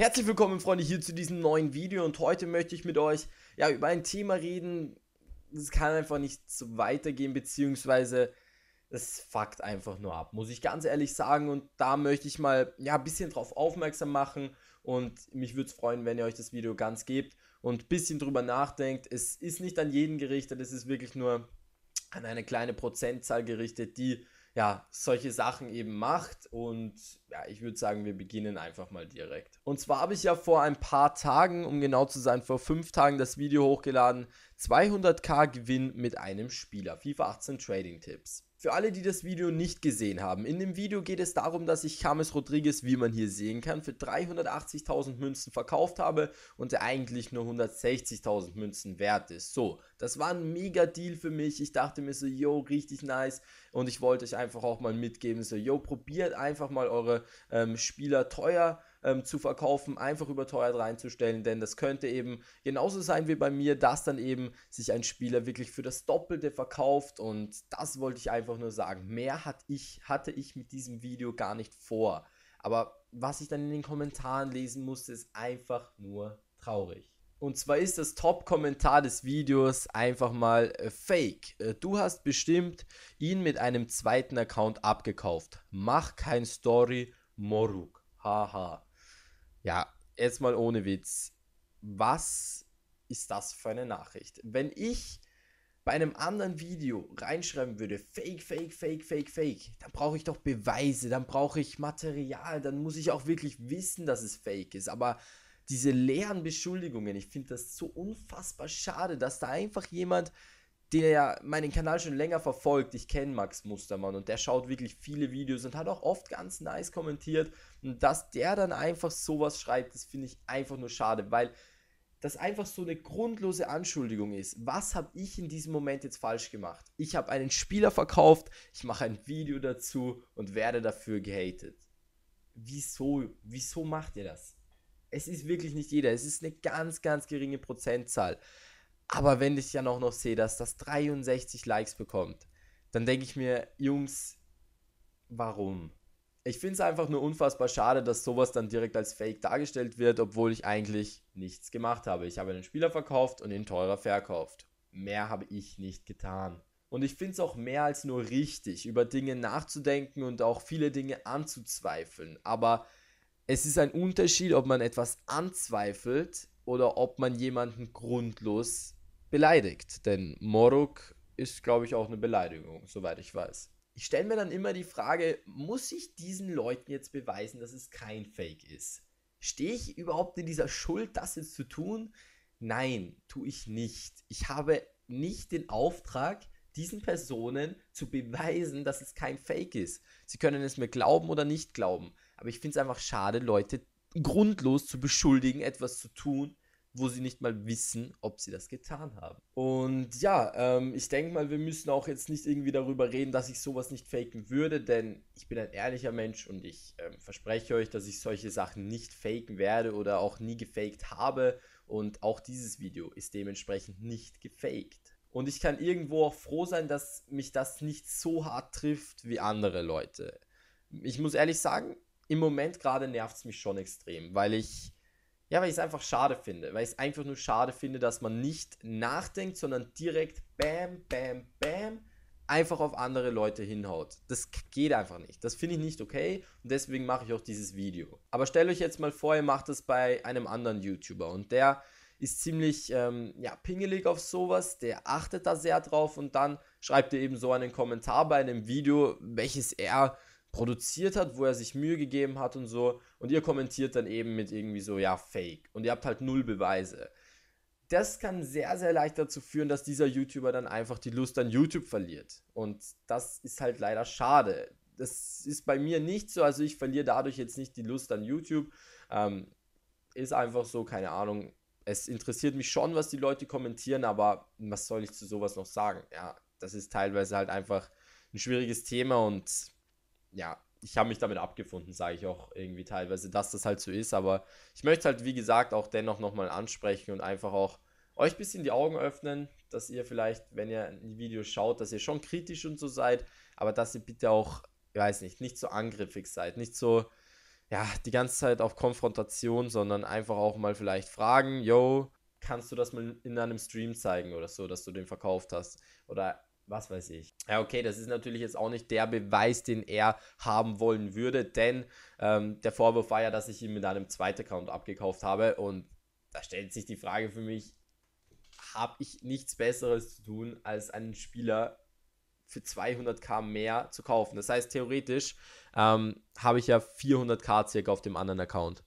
Herzlich willkommen, Freunde, hier zu diesem neuen Video und heute möchte ich mit euch ja über ein Thema reden, das kann einfach nicht so weitergehen, beziehungsweise es fuckt einfach nur ab, muss ich ganz ehrlich sagen und da möchte ich mal ja ein bisschen drauf aufmerksam machen und mich würde es freuen, wenn ihr euch das Video ganz gebt und ein bisschen drüber nachdenkt. Es ist nicht an jeden gerichtet, es ist wirklich nur an eine kleine Prozentzahl gerichtet, die ja, solche Sachen eben macht. Und ja, ich würde sagen, wir beginnen einfach mal direkt. Und zwar habe ich ja vor ein paar Tagen, um genau zu sein, vor fünf Tagen das Video hochgeladen. 200k Gewinn mit einem Spieler. FIFA 18 Trading Tipps. Für alle, die das Video nicht gesehen haben, in dem Video geht es darum, dass ich James Rodriguez, wie man hier sehen kann, für 380.000 Münzen verkauft habe und er eigentlich nur 160.000 Münzen wert ist. So, das war ein mega Deal für mich. Ich dachte mir so, yo, richtig nice. Und ich wollte euch einfach auch mal mitgeben, so, yo, probiert einfach mal eure ähm, Spieler teuer ähm, zu verkaufen, einfach überteuert reinzustellen, denn das könnte eben genauso sein wie bei mir, dass dann eben sich ein Spieler wirklich für das Doppelte verkauft und das wollte ich einfach nur sagen. Mehr hat ich, hatte ich mit diesem Video gar nicht vor. Aber was ich dann in den Kommentaren lesen musste, ist einfach nur traurig. Und zwar ist das Top-Kommentar des Videos einfach mal äh, fake. Äh, du hast bestimmt ihn mit einem zweiten Account abgekauft. Mach kein Story, Moruk. Haha. Ja, jetzt mal ohne Witz. Was ist das für eine Nachricht? Wenn ich bei einem anderen Video reinschreiben würde, fake, fake, fake, fake, fake, dann brauche ich doch Beweise, dann brauche ich Material, dann muss ich auch wirklich wissen, dass es fake ist. Aber diese leeren Beschuldigungen, ich finde das so unfassbar schade, dass da einfach jemand den ja meinen Kanal schon länger verfolgt, ich kenne Max Mustermann und der schaut wirklich viele Videos und hat auch oft ganz nice kommentiert. Und dass der dann einfach sowas schreibt, das finde ich einfach nur schade, weil das einfach so eine grundlose Anschuldigung ist. Was habe ich in diesem Moment jetzt falsch gemacht? Ich habe einen Spieler verkauft, ich mache ein Video dazu und werde dafür gehatet. Wieso, wieso macht ihr das? Es ist wirklich nicht jeder, es ist eine ganz, ganz geringe Prozentzahl. Aber wenn ich ja auch noch sehe, dass das 63 Likes bekommt, dann denke ich mir, Jungs, warum? Ich finde es einfach nur unfassbar schade, dass sowas dann direkt als Fake dargestellt wird, obwohl ich eigentlich nichts gemacht habe. Ich habe einen Spieler verkauft und ihn teurer verkauft. Mehr habe ich nicht getan. Und ich finde es auch mehr als nur richtig, über Dinge nachzudenken und auch viele Dinge anzuzweifeln. Aber es ist ein Unterschied, ob man etwas anzweifelt oder ob man jemanden grundlos beleidigt. Denn Moruk ist, glaube ich, auch eine Beleidigung, soweit ich weiß. Ich stelle mir dann immer die Frage, muss ich diesen Leuten jetzt beweisen, dass es kein Fake ist? Stehe ich überhaupt in dieser Schuld, das jetzt zu tun? Nein, tue ich nicht. Ich habe nicht den Auftrag, diesen Personen zu beweisen, dass es kein Fake ist. Sie können es mir glauben oder nicht glauben. Aber ich finde es einfach schade, Leute grundlos zu beschuldigen, etwas zu tun, wo sie nicht mal wissen, ob sie das getan haben. Und ja, ähm, ich denke mal, wir müssen auch jetzt nicht irgendwie darüber reden, dass ich sowas nicht faken würde, denn ich bin ein ehrlicher Mensch und ich ähm, verspreche euch, dass ich solche Sachen nicht faken werde oder auch nie gefaked habe. Und auch dieses Video ist dementsprechend nicht gefaked. Und ich kann irgendwo auch froh sein, dass mich das nicht so hart trifft wie andere Leute. Ich muss ehrlich sagen, im Moment gerade nervt es mich schon extrem, weil ich ja, weil ich es einfach schade finde. Weil ich es einfach nur schade finde, dass man nicht nachdenkt, sondern direkt bam, bam, bam einfach auf andere Leute hinhaut. Das geht einfach nicht. Das finde ich nicht okay und deswegen mache ich auch dieses Video. Aber stellt euch jetzt mal vor, ihr macht das bei einem anderen YouTuber und der ist ziemlich ähm, ja, pingelig auf sowas, der achtet da sehr drauf und dann schreibt ihr eben so einen Kommentar bei einem Video, welches er produziert hat, wo er sich Mühe gegeben hat und so. Und ihr kommentiert dann eben mit irgendwie so, ja, fake. Und ihr habt halt null Beweise. Das kann sehr, sehr leicht dazu führen, dass dieser YouTuber dann einfach die Lust an YouTube verliert. Und das ist halt leider schade. Das ist bei mir nicht so. Also ich verliere dadurch jetzt nicht die Lust an YouTube. Ähm, ist einfach so, keine Ahnung. Es interessiert mich schon, was die Leute kommentieren, aber was soll ich zu sowas noch sagen? Ja, das ist teilweise halt einfach ein schwieriges Thema und ja, ich habe mich damit abgefunden, sage ich auch irgendwie teilweise, dass das halt so ist. Aber ich möchte halt, wie gesagt, auch dennoch nochmal ansprechen und einfach auch euch ein bisschen die Augen öffnen, dass ihr vielleicht, wenn ihr ein Video schaut, dass ihr schon kritisch und so seid, aber dass ihr bitte auch, ich weiß nicht, nicht so angriffig seid, nicht so, ja, die ganze Zeit auf Konfrontation, sondern einfach auch mal vielleicht fragen, yo, kannst du das mal in deinem Stream zeigen oder so, dass du den verkauft hast? Oder was weiß ich. Ja, okay, das ist natürlich jetzt auch nicht der Beweis, den er haben wollen würde, denn ähm, der Vorwurf war ja, dass ich ihn mit einem zweiten Account abgekauft habe und da stellt sich die Frage für mich, habe ich nichts Besseres zu tun, als einen Spieler für 200k mehr zu kaufen. Das heißt, theoretisch ähm, habe ich ja 400k circa auf dem anderen Account.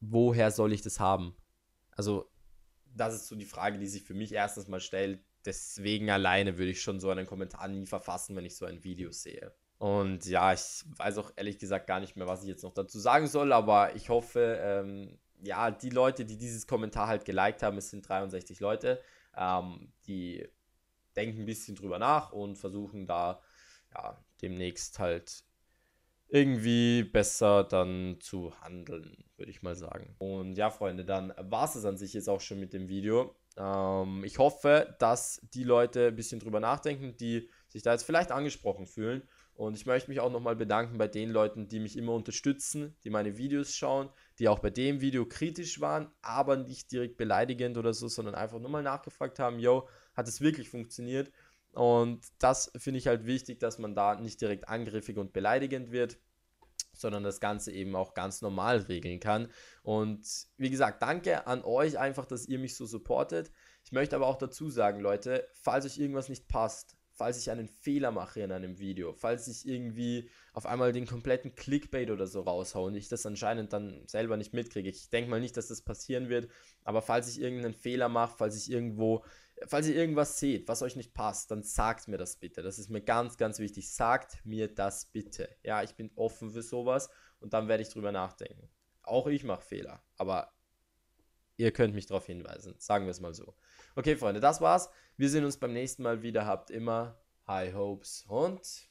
Woher soll ich das haben? Also, das ist so die Frage, die sich für mich erstens mal stellt, deswegen alleine würde ich schon so einen Kommentar nie verfassen, wenn ich so ein Video sehe. Und ja, ich weiß auch ehrlich gesagt gar nicht mehr, was ich jetzt noch dazu sagen soll, aber ich hoffe, ähm, ja, die Leute, die dieses Kommentar halt geliked haben, es sind 63 Leute, ähm, die denken ein bisschen drüber nach und versuchen da ja, demnächst halt irgendwie besser dann zu handeln, würde ich mal sagen. Und ja, Freunde, dann war es es an sich jetzt auch schon mit dem Video. Ähm, ich hoffe, dass die Leute ein bisschen drüber nachdenken, die sich da jetzt vielleicht angesprochen fühlen. Und ich möchte mich auch nochmal bedanken bei den Leuten, die mich immer unterstützen, die meine Videos schauen, die auch bei dem Video kritisch waren, aber nicht direkt beleidigend oder so, sondern einfach nur mal nachgefragt haben, yo, hat es wirklich funktioniert? Und das finde ich halt wichtig, dass man da nicht direkt angriffig und beleidigend wird sondern das Ganze eben auch ganz normal regeln kann. Und wie gesagt, danke an euch einfach, dass ihr mich so supportet. Ich möchte aber auch dazu sagen, Leute, falls euch irgendwas nicht passt, falls ich einen Fehler mache in einem Video, falls ich irgendwie auf einmal den kompletten Clickbait oder so raushaue und ich das anscheinend dann selber nicht mitkriege. Ich denke mal nicht, dass das passieren wird, aber falls ich irgendeinen Fehler mache, falls ich irgendwo falls ihr irgendwas seht, was euch nicht passt, dann sagt mir das bitte. Das ist mir ganz, ganz wichtig. Sagt mir das bitte. Ja, ich bin offen für sowas und dann werde ich drüber nachdenken. Auch ich mache Fehler, aber ihr könnt mich darauf hinweisen. Sagen wir es mal so. Okay, Freunde, das war's. Wir sehen uns beim nächsten Mal wieder. Habt immer High Hopes und